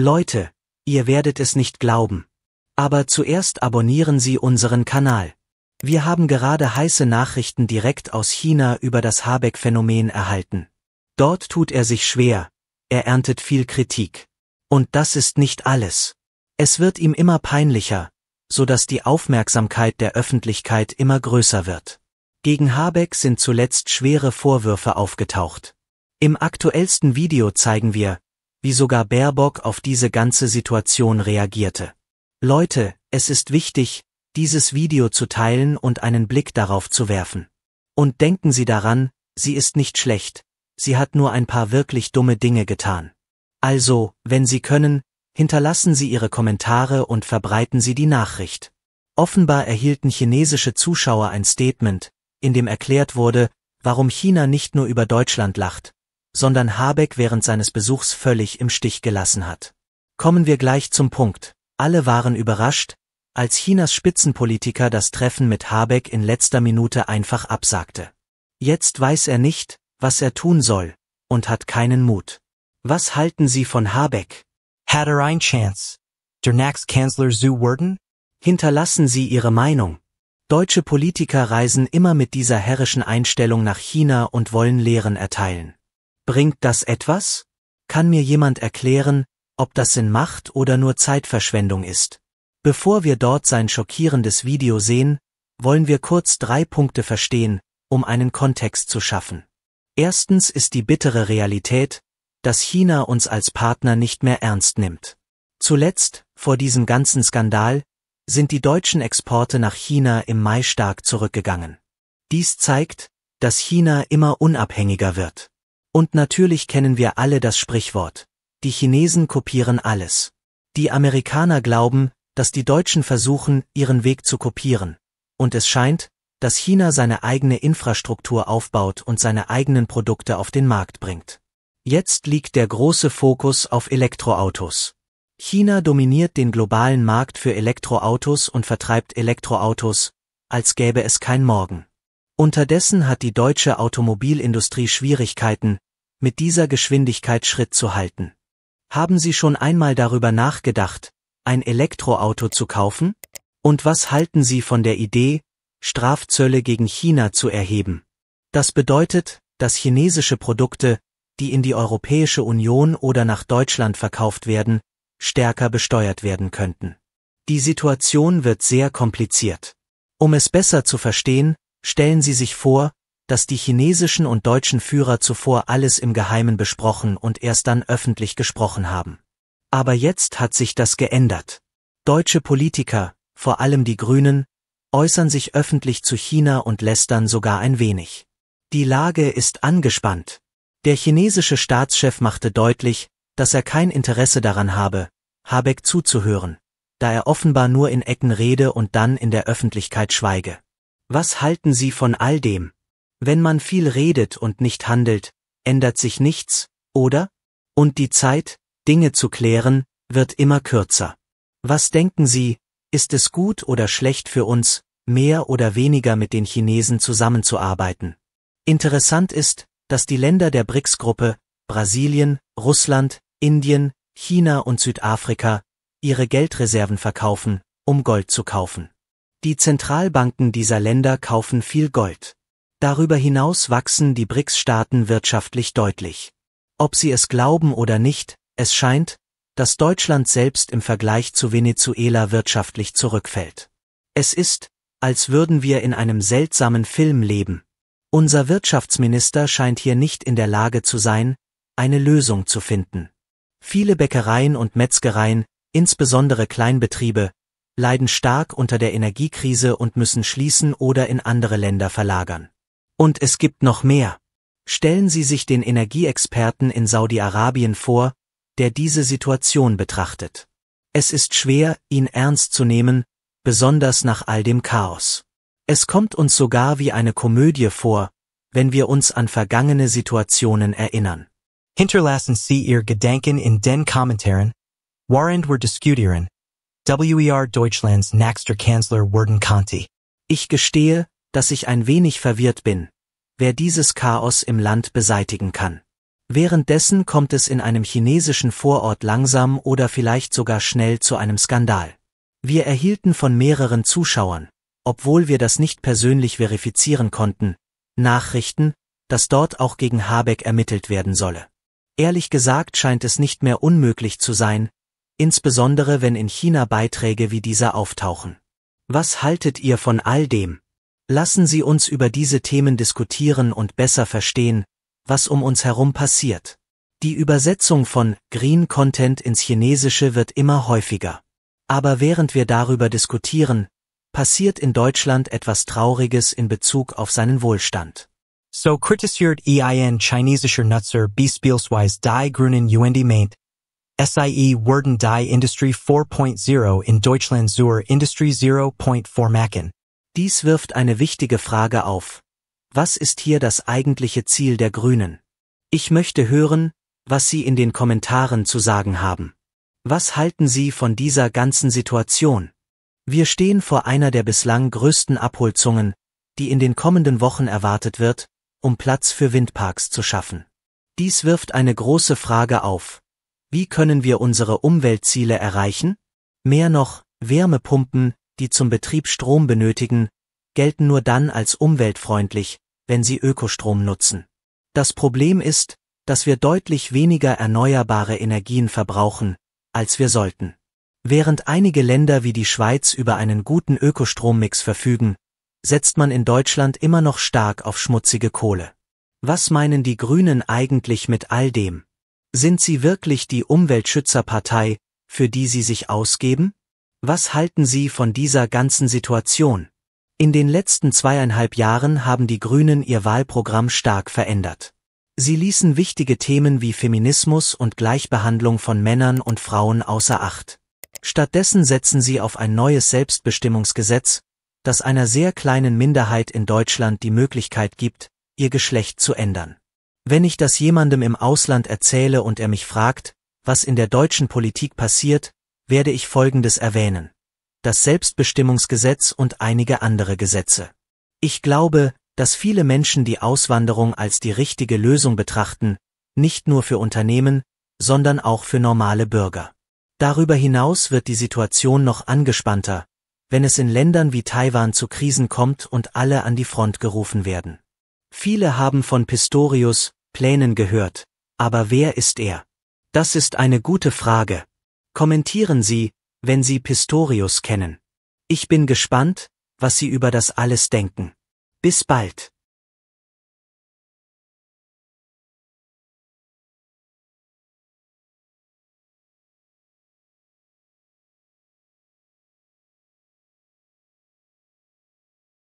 Leute, ihr werdet es nicht glauben. Aber zuerst abonnieren Sie unseren Kanal. Wir haben gerade heiße Nachrichten direkt aus China über das Habeck-Phänomen erhalten. Dort tut er sich schwer, er erntet viel Kritik. Und das ist nicht alles. Es wird ihm immer peinlicher, so dass die Aufmerksamkeit der Öffentlichkeit immer größer wird. Gegen Habeck sind zuletzt schwere Vorwürfe aufgetaucht. Im aktuellsten Video zeigen wir, wie sogar Baerbock auf diese ganze Situation reagierte. Leute, es ist wichtig, dieses Video zu teilen und einen Blick darauf zu werfen. Und denken Sie daran, sie ist nicht schlecht, sie hat nur ein paar wirklich dumme Dinge getan. Also, wenn Sie können, hinterlassen Sie Ihre Kommentare und verbreiten Sie die Nachricht. Offenbar erhielten chinesische Zuschauer ein Statement, in dem erklärt wurde, warum China nicht nur über Deutschland lacht, sondern Habeck während seines Besuchs völlig im Stich gelassen hat. Kommen wir gleich zum Punkt. Alle waren überrascht, als Chinas Spitzenpolitiker das Treffen mit Habeck in letzter Minute einfach absagte. Jetzt weiß er nicht, was er tun soll, und hat keinen Mut. Was halten Sie von Habeck? Hat er ein Chance? Der Kanzler zu werden? Hinterlassen Sie Ihre Meinung. Deutsche Politiker reisen immer mit dieser herrischen Einstellung nach China und wollen Lehren erteilen. Bringt das etwas? Kann mir jemand erklären, ob das Sinn macht oder nur Zeitverschwendung ist? Bevor wir dort sein schockierendes Video sehen, wollen wir kurz drei Punkte verstehen, um einen Kontext zu schaffen. Erstens ist die bittere Realität, dass China uns als Partner nicht mehr ernst nimmt. Zuletzt, vor diesem ganzen Skandal, sind die deutschen Exporte nach China im Mai stark zurückgegangen. Dies zeigt, dass China immer unabhängiger wird. Und natürlich kennen wir alle das Sprichwort. Die Chinesen kopieren alles. Die Amerikaner glauben, dass die Deutschen versuchen, ihren Weg zu kopieren. Und es scheint, dass China seine eigene Infrastruktur aufbaut und seine eigenen Produkte auf den Markt bringt. Jetzt liegt der große Fokus auf Elektroautos. China dominiert den globalen Markt für Elektroautos und vertreibt Elektroautos, als gäbe es kein Morgen. Unterdessen hat die deutsche Automobilindustrie Schwierigkeiten, mit dieser Geschwindigkeit Schritt zu halten. Haben Sie schon einmal darüber nachgedacht, ein Elektroauto zu kaufen? Und was halten Sie von der Idee, Strafzölle gegen China zu erheben? Das bedeutet, dass chinesische Produkte, die in die Europäische Union oder nach Deutschland verkauft werden, stärker besteuert werden könnten. Die Situation wird sehr kompliziert. Um es besser zu verstehen, Stellen Sie sich vor, dass die chinesischen und deutschen Führer zuvor alles im Geheimen besprochen und erst dann öffentlich gesprochen haben. Aber jetzt hat sich das geändert. Deutsche Politiker, vor allem die Grünen, äußern sich öffentlich zu China und lästern sogar ein wenig. Die Lage ist angespannt. Der chinesische Staatschef machte deutlich, dass er kein Interesse daran habe, Habeck zuzuhören, da er offenbar nur in Ecken rede und dann in der Öffentlichkeit schweige. Was halten Sie von all dem? Wenn man viel redet und nicht handelt, ändert sich nichts, oder? Und die Zeit, Dinge zu klären, wird immer kürzer. Was denken Sie, ist es gut oder schlecht für uns, mehr oder weniger mit den Chinesen zusammenzuarbeiten? Interessant ist, dass die Länder der BRICS-Gruppe, Brasilien, Russland, Indien, China und Südafrika, ihre Geldreserven verkaufen, um Gold zu kaufen. Die Zentralbanken dieser Länder kaufen viel Gold. Darüber hinaus wachsen die BRICS-Staaten wirtschaftlich deutlich. Ob sie es glauben oder nicht, es scheint, dass Deutschland selbst im Vergleich zu Venezuela wirtschaftlich zurückfällt. Es ist, als würden wir in einem seltsamen Film leben. Unser Wirtschaftsminister scheint hier nicht in der Lage zu sein, eine Lösung zu finden. Viele Bäckereien und Metzgereien, insbesondere Kleinbetriebe, leiden stark unter der Energiekrise und müssen schließen oder in andere Länder verlagern. Und es gibt noch mehr. Stellen Sie sich den Energieexperten in Saudi-Arabien vor, der diese Situation betrachtet. Es ist schwer, ihn ernst zu nehmen, besonders nach all dem Chaos. Es kommt uns sogar wie eine Komödie vor, wenn wir uns an vergangene Situationen erinnern. Hinterlassen Sie Ihr Gedanken in den Kommentaren, warend wir diskutieren. WER Deutschlands nächster Kanzler Worden Conti. Ich gestehe, dass ich ein wenig verwirrt bin, wer dieses Chaos im Land beseitigen kann. Währenddessen kommt es in einem chinesischen Vorort langsam oder vielleicht sogar schnell zu einem Skandal. Wir erhielten von mehreren Zuschauern, obwohl wir das nicht persönlich verifizieren konnten, Nachrichten, dass dort auch gegen Habeck ermittelt werden solle. Ehrlich gesagt scheint es nicht mehr unmöglich zu sein, insbesondere wenn in China Beiträge wie dieser auftauchen. Was haltet ihr von all dem? Lassen Sie uns über diese Themen diskutieren und besser verstehen, was um uns herum passiert. Die Übersetzung von Green Content ins Chinesische wird immer häufiger. Aber während wir darüber diskutieren, passiert in Deutschland etwas Trauriges in Bezug auf seinen Wohlstand. So kritisiert EIN chinesischer Nutzer beispielsweise die grünen Yuendi meint, SIE Worden die Industry 4.0 in Deutschland zur Industrie 0.4 Macken. Dies wirft eine wichtige Frage auf. Was ist hier das eigentliche Ziel der Grünen? Ich möchte hören, was Sie in den Kommentaren zu sagen haben. Was halten Sie von dieser ganzen Situation? Wir stehen vor einer der bislang größten Abholzungen, die in den kommenden Wochen erwartet wird, um Platz für Windparks zu schaffen. Dies wirft eine große Frage auf. Wie können wir unsere Umweltziele erreichen? Mehr noch, Wärmepumpen, die zum Betrieb Strom benötigen, gelten nur dann als umweltfreundlich, wenn sie Ökostrom nutzen. Das Problem ist, dass wir deutlich weniger erneuerbare Energien verbrauchen, als wir sollten. Während einige Länder wie die Schweiz über einen guten Ökostrommix verfügen, setzt man in Deutschland immer noch stark auf schmutzige Kohle. Was meinen die Grünen eigentlich mit all dem? Sind Sie wirklich die Umweltschützerpartei, für die Sie sich ausgeben? Was halten Sie von dieser ganzen Situation? In den letzten zweieinhalb Jahren haben die Grünen ihr Wahlprogramm stark verändert. Sie ließen wichtige Themen wie Feminismus und Gleichbehandlung von Männern und Frauen außer Acht. Stattdessen setzen sie auf ein neues Selbstbestimmungsgesetz, das einer sehr kleinen Minderheit in Deutschland die Möglichkeit gibt, ihr Geschlecht zu ändern. Wenn ich das jemandem im Ausland erzähle und er mich fragt, was in der deutschen Politik passiert, werde ich Folgendes erwähnen. Das Selbstbestimmungsgesetz und einige andere Gesetze. Ich glaube, dass viele Menschen die Auswanderung als die richtige Lösung betrachten, nicht nur für Unternehmen, sondern auch für normale Bürger. Darüber hinaus wird die Situation noch angespannter, wenn es in Ländern wie Taiwan zu Krisen kommt und alle an die Front gerufen werden. Viele haben von Pistorius, Plänen gehört, aber wer ist er? Das ist eine gute Frage. Kommentieren Sie, wenn Sie Pistorius kennen. Ich bin gespannt, was Sie über das alles denken. Bis bald.